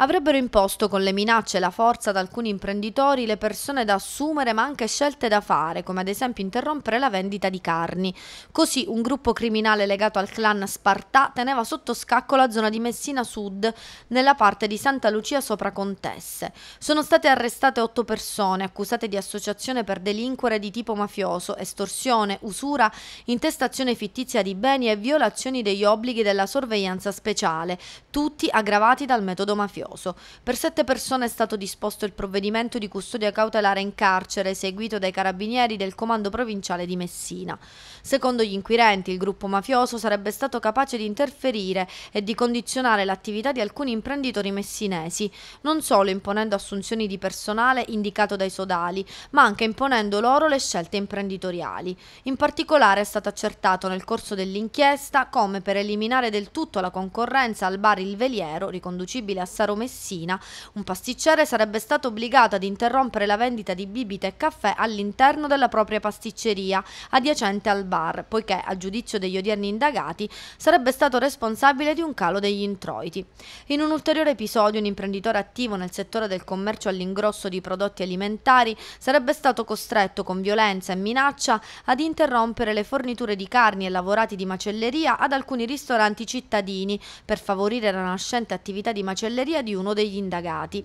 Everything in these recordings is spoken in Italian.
avrebbero imposto con le minacce e la forza ad alcuni imprenditori le persone da assumere ma anche scelte da fare, come ad esempio interrompere la vendita di carni. Così un gruppo criminale legato al clan Spartà teneva sotto scacco la zona di Messina Sud, nella parte di Santa Lucia sopra Contesse. Sono state arrestate otto persone accusate di associazione per delinquere di tipo mafioso, estorsione, usura, intestazione fittizia di beni e violazioni degli obblighi della sorveglianza speciale, tutti aggravati dal metodo mafioso mafioso. Per sette persone è stato disposto il provvedimento di custodia cautelare in carcere eseguito dai carabinieri del comando provinciale di Messina. Secondo gli inquirenti, il gruppo mafioso sarebbe stato capace di interferire e di condizionare l'attività di alcuni imprenditori messinesi, non solo imponendo assunzioni di personale indicato dai sodali, ma anche imponendo loro le scelte imprenditoriali. In particolare è stato accertato nel corso dell'inchiesta come per eliminare del tutto la concorrenza al bar Il Veliero, riconducibile a Saro Messina, un pasticcere sarebbe stato obbligato ad interrompere la vendita di bibite e caffè all'interno della propria pasticceria adiacente al bar, poiché a giudizio degli odierni indagati sarebbe stato responsabile di un calo degli introiti. In un ulteriore episodio un imprenditore attivo nel settore del commercio all'ingrosso di prodotti alimentari sarebbe stato costretto con violenza e minaccia ad interrompere le forniture di carni e lavorati di macelleria ad alcuni ristoranti cittadini per favorire la nascente attività di macelleria di di uno degli indagati.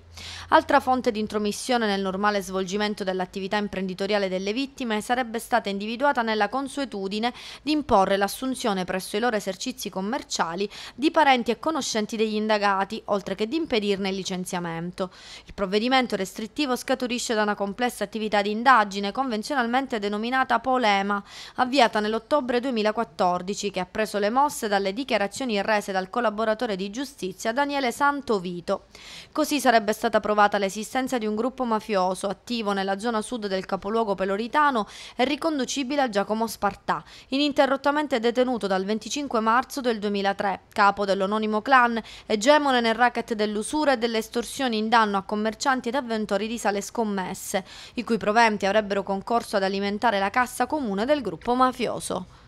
Altra fonte di intromissione nel normale svolgimento dell'attività imprenditoriale delle vittime sarebbe stata individuata nella consuetudine di imporre l'assunzione presso i loro esercizi commerciali di parenti e conoscenti degli indagati, oltre che di impedirne il licenziamento. Il provvedimento restrittivo scaturisce da una complessa attività di indagine convenzionalmente denominata polema, avviata nell'ottobre 2014, che ha preso le mosse dalle dichiarazioni rese dal collaboratore di giustizia Daniele Santovito delitto. Così sarebbe stata provata l'esistenza di un gruppo mafioso attivo nella zona sud del capoluogo peloritano e riconducibile a Giacomo Spartà, ininterrottamente detenuto dal 25 marzo del 2003, capo dell'anonimo clan, egemone nel racket dell'usura e delle estorsioni in danno a commercianti ed avventori di sale scommesse, i cui proventi avrebbero concorso ad alimentare la cassa comune del gruppo mafioso.